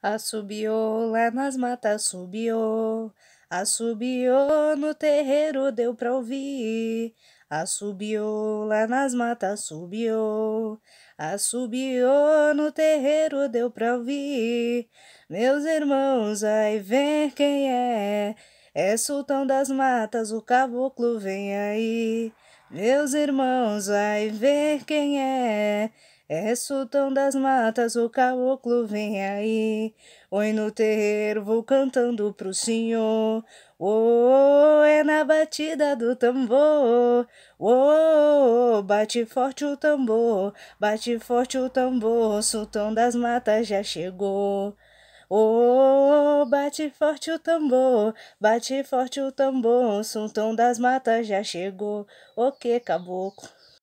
Assobiou lá nas matas, assobiou. Assobiou no terreiro, deu pra ouvir. Assobiou lá nas matas, assobiou. Assobiou no terreiro, deu pra ouvir. Meus irmãos, aí vem quem é. É sultão das matas, o caboclo vem aí. Meus irmãos, aí vem quem é. É sultão das matas, o caboclo vem aí. Oi no terreiro, vou cantando pro senhor. Oh, é na batida do tambor. Oh, bate forte o tambor, bate forte o tambor. Sultão das matas já chegou. Oh, bate forte o tambor, bate forte o tambor. Sultão das matas já chegou. O que, caboclo?